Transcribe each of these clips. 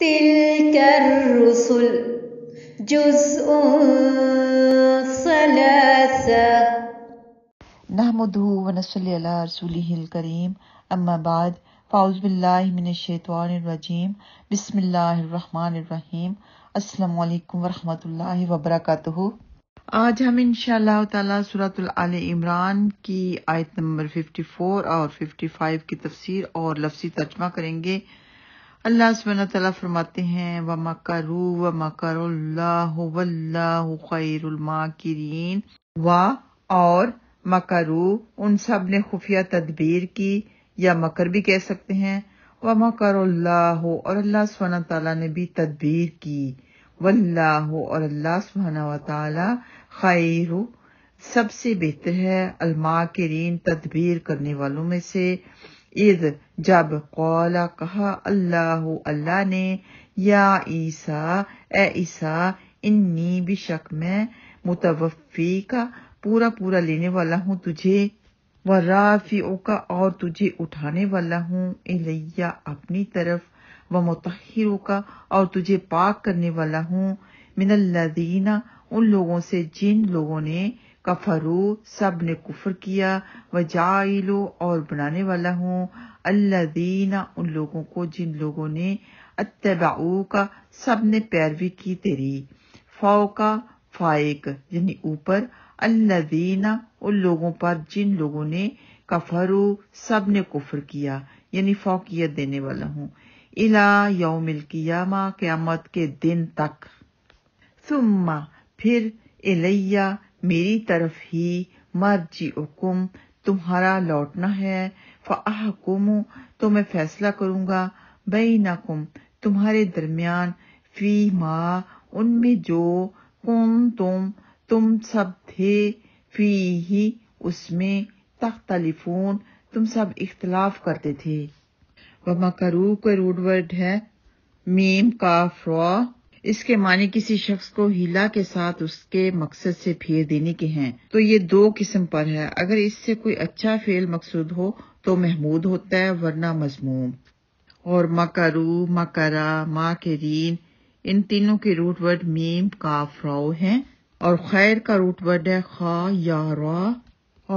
تلك الرسل جزء ثلاثة نحمده ونصلي على رسوله الكريم أما بعد فأعوذ بالله من الشيطان الرجيم بسم الله الرحمن الرحيم السلام عليكم ورحمة الله وبركاته आज हम इंशाल्लाह ताला सूरत आल इमरान की आयत नंबर 54 और 55 की तफसीर और लफ्सी तर्जमा करेंगे अल्लाह सुबन तला फरमाते हैं व मकरू व मकरमाकिन व और मकरू उन सब ने खुफिया तदबीर की या मकर भी कह सकते हैं व मकर और अल्लाह सुबहाना तला ने भी तदबीर की वल्लाह और अल्लाह सुबहाना तला खैर सबसे बेहतर है अलमा के रीन तदबीर करने वालों में से इद जब कौला कहा अल्लाह अल्लाह ने या ईसा ए ईसा इन्नी बिशक मैं मुतवफ़ी का पूरा पूरा लेने वाला हूँ तुझे व राफी का और तुझे उठाने वाला हूँ इलैया अपनी तरफ व मुतहरों का और तुझे पाक करने वाला हूँ मिनल्लादीना उन लोगों से जिन लोगों ने कफरू सब ने कुफर किया वजाइलो और बनाने वाला हूँ अल्लादीना उन लोगों को जिन लोगों ने अतबाऊ का सब ने पैरवी की तेरी फौ का फाइक यानी ऊपर अल्लादीना उन लोगों पर जिन लोगों ने कफरू सब ने कुफर किया यानी फौकियत देने वाला हूँ इला यौमिल कियामा क्यामत के दिन तक सुम्मा फिर इलैया मेरी तरफ ही मर्जी हुकुम तुम्हारा लौटना है फ़ाहकुम तो मैं फैसला करूँगा बैनकुम तुम्हारे दरमियान फी माँ उनमें जो कुम तुम तुम सब थे फी ही उसमें तख्तलिफून तुम सब इख्तलाफ करते थे वमा करू का रूड है मीम का फ्रॉ इसके माने किसी शख्स को हीला के साथ उसके मकसद से फेर देने के हैं तो ये दो किस्म पर है अगर इससे कोई अच्छा फेल मकसूद हो तो महमूद होता है वरना मजमूम और मकरू मकरा के रीन इन तीनों के रूट वर्ड मीम का फ्राउ है और खैर का रूट वर्ड है खा या रा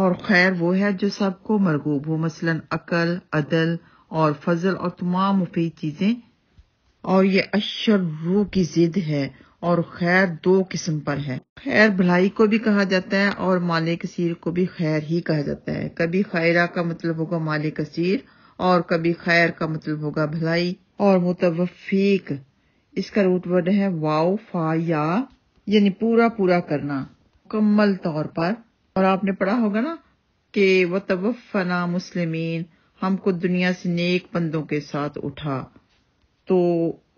और खैर वो है जो सबको मरगूब हो मसलन अकल अदल और फजल और तमाम मुफीद चीजें और ये अशर रूह की जिद है और खैर दो किस्म पर है खैर भलाई को भी कहा जाता है और माले कसीर को भी खैर ही कहा जाता है कभी खैरा का मतलब होगा माले कसीर और कभी खैर का मतलब होगा भलाई और मुतवफीक इसका रूट वर्ड है वाओ फा या यानी पूरा पूरा करना मुकम्मल तौर पर और आपने पढ़ा होगा ना कि वतवफना मुस्लिमीन हमको दुनिया से नेक बंदों के साथ उठा तो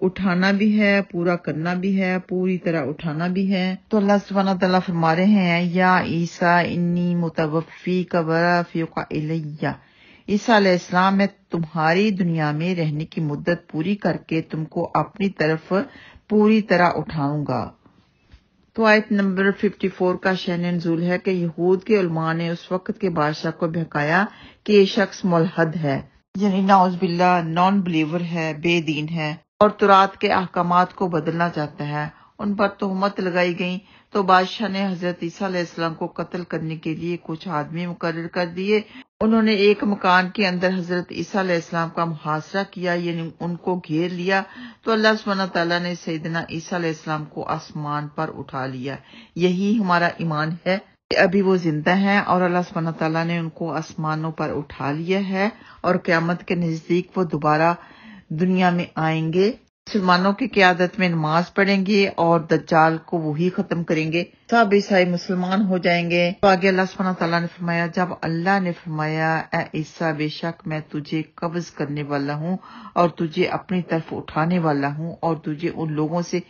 उठाना भी है पूरा करना भी है पूरी तरह उठाना भी है तो अल्लाह सुबहाना तला फरमा रहे हैं या ईसा इन्नी मुतवफ़ी कबरा फ़ीका इलैया ईसा मैं तुम्हारी दुनिया में रहने की मुद्दत पूरी करके तुमको अपनी तरफ पूरी तरह उठाऊंगा तो आयत नंबर 54 का शैन नजूल है कि यहूद के उलमा ने उस वक्त के बादशाह को बहकाया कि ये शख्स मुलहद है यानी नाउज बिल्ला नॉन बिलीवर है बेदीन है और तुरात के अहकाम को बदलना चाहता है उन पर तोहमत लगाई गई तो बादशाह ने हजरत ईसा को कत्ल करने के लिए कुछ आदमी मुकर कर दिए उन्होंने एक मकान के अंदर हजरत ईसा का मुहासरा किया यानी उनको घेर लिया तो अल्लाह सुबहाना तला ने सैदना ईसा को आसमान पर उठा लिया यही हमारा ईमान है अभी वो जिंदा हैं और अल्लाह सुबह तला ने उनको आसमानों पर उठा लिया है और क्यामत के नजदीक वो दोबारा दुनिया में आएंगे मुसलमानों की क्यादत में नमाज पढ़ेंगे और दज्जाल को वही खत्म करेंगे सब ईसाई मुसलमान हो जाएंगे तो आगे अल्लाह सुबह तला ने फरमाया जब अल्लाह ने फरमाया ऐसा ईसा बेशक मैं तुझे कब्ज करने वाला हूँ और तुझे अपनी तरफ उठाने वाला हूँ और तुझे उन लोगों से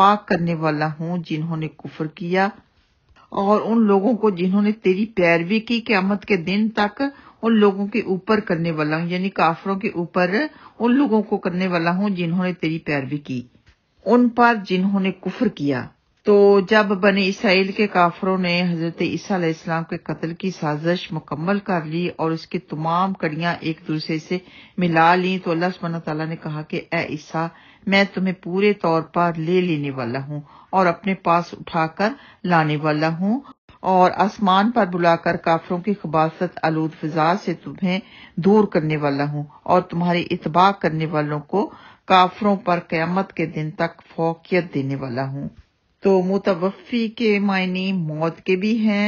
पाक करने वाला हूँ जिन्होंने कुफर किया और उन लोगों को जिन्होंने तेरी पैरवी की क्यामत के दिन तक उन लोगों के ऊपर करने वाला हूँ यानी काफरों के ऊपर उन लोगों को करने वाला हूँ जिन्होंने तेरी पैरवी की उन पर जिन्होंने कुफर किया तो जब बने इसराइल के काफरों ने हजरत ईसा इस्लाम के कत्ल की साजिश मुकम्मल कर ली और उसकी तमाम कड़ियां एक दूसरे से मिला ली तो अल्लाह सुबहाना तला ने कहा कि ए ईसा मैं तुम्हें पूरे तौर पर ले लेने वाला हूँ और अपने पास उठाकर लाने वाला हूँ और आसमान पर बुलाकर काफरों की खबासत आलूद फिजा से तुम्हें दूर करने वाला हूँ और तुम्हारी इतबा करने वालों को काफरों पर क्यामत के दिन तक फोकियत देने वाला हूँ तो मुतवफ़ी के मायने मौत के भी हैं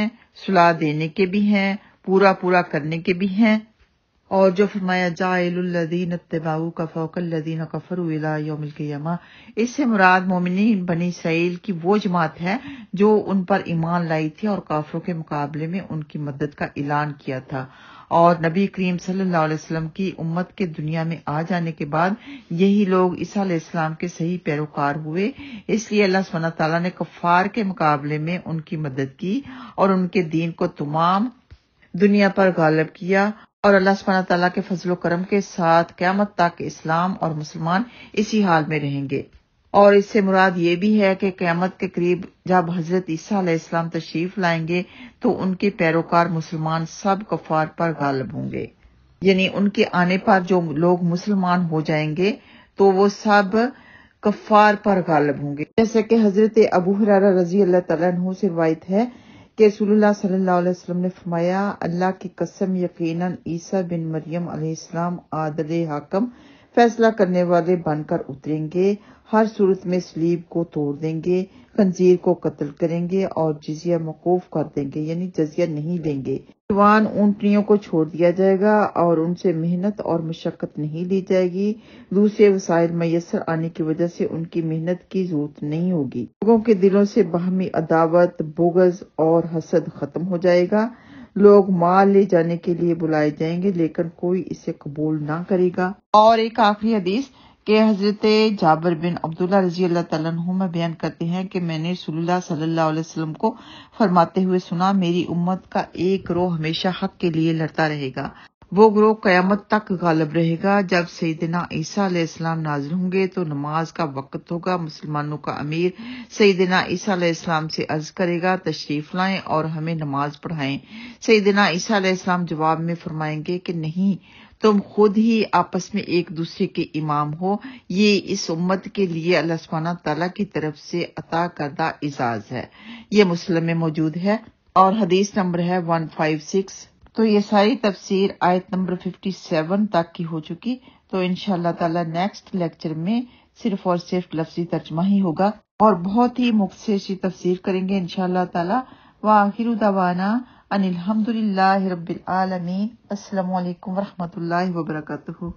सुला देने के भी हैं पूरा पूरा करने के भी हैं और जो फरमाया जाएलुल्लदीन तबाऊ का लदीन कफर योमिल यमा इससे मुराद मोमिन बनी सैल की वो जमात है जो उन पर ईमान लाई थी और काफरों के मुकाबले में उनकी मदद का ऐलान किया था और नबी करीम सल्लल्लाहु अलैहि वसल्लम की उम्मत के दुनिया में आ जाने के बाद यही लोग ईसा इस्लाम के सही पैरोकार हुए इसलिए अल्लाह सुबहाना तला ने कफार के मुकाबले में उनकी मदद की और उनके दीन को तमाम दुनिया पर गालब किया और अल्लाह सुबह तला के फजल करम के साथ क्यामत तक इस्लाम और मुसलमान इसी हाल में रहेंगे और इससे मुराद ये भी है कि क्यामत के करीब जब हजरत ईसा इस्लाम तशरीफ लाएंगे तो उनके पैरोकार मुसलमान सब कफार पर गालब होंगे यानी उनके आने पर जो लोग मुसलमान हो जाएंगे तो वो सब कफार पर गालब होंगे जैसे कि हजरत अबू हरारा रजी अल्लाह तला से रवायत है कि रसूलुल्लाह सल्लल्लाहु अलैहि वसल्लम ने फरमाया अल्लाह की कसम यकीनन ईसा बिन मरियम अलैहिस्सलाम आदल हाकम फैसला करने वाले बनकर उतरेंगे हर सूरत में स्लीब को तोड़ देंगे खंजीर को कत्ल करेंगे और जजिया मकूफ कर देंगे यानी जजिया नहीं देंगे जवान ऊंटनियों को छोड़ दिया जाएगा और उनसे मेहनत और मशक्कत नहीं ली जाएगी दूसरे वसाइल मैसर आने की वजह से उनकी मेहनत की जरूरत नहीं होगी लोगों के दिलों से बाहमी अदावत बोगज और हसद खत्म हो जाएगा लोग माल ले जाने के लिए बुलाए जाएंगे लेकिन कोई इसे कबूल ना करेगा और एक आखिरी हदीस के हजरत जाबर बिन अब्दुल्ला रजी अल्लाह में बयान करते हैं कि मैंने रसुल्ला सल्लल्लाहु अलैहि वसल्लम को फरमाते हुए सुना मेरी उम्मत का एक रोह हमेशा हक के लिए लड़ता रहेगा वो ग्रोह कयामत तक गालब रहेगा जब सईदना ईसा इस्लाम नाजिल होंगे तो नमाज का वक्त होगा मुसलमानों का अमीर सईदना ईसा इस्लाम से अर्ज करेगा तशरीफ लाएं और हमें नमाज पढ़ाएं सईदना ईसा इस्लाम जवाब में फरमाएंगे कि नहीं तुम खुद ही आपस में एक दूसरे के इमाम हो ये इस उम्मत के लिए अल्लाह तला की तरफ से अता करदा एजाज है ये मुस्लिम में मौजूद है और हदीस नंबर है वन फाइव सिक्स तो ये सारी तफसीर आयत नंबर 57 तक की हो चुकी तो इन ताला नेक्स्ट लेक्चर में सिर्फ और सिर्फ लफ्जी तर्जमा ही होगा और बहुत ही मुख्तर सी तफसीर करेंगे इन ताला वाहिर आखिर दवाना अनिलहमदुल्ला वरहमत वबरकू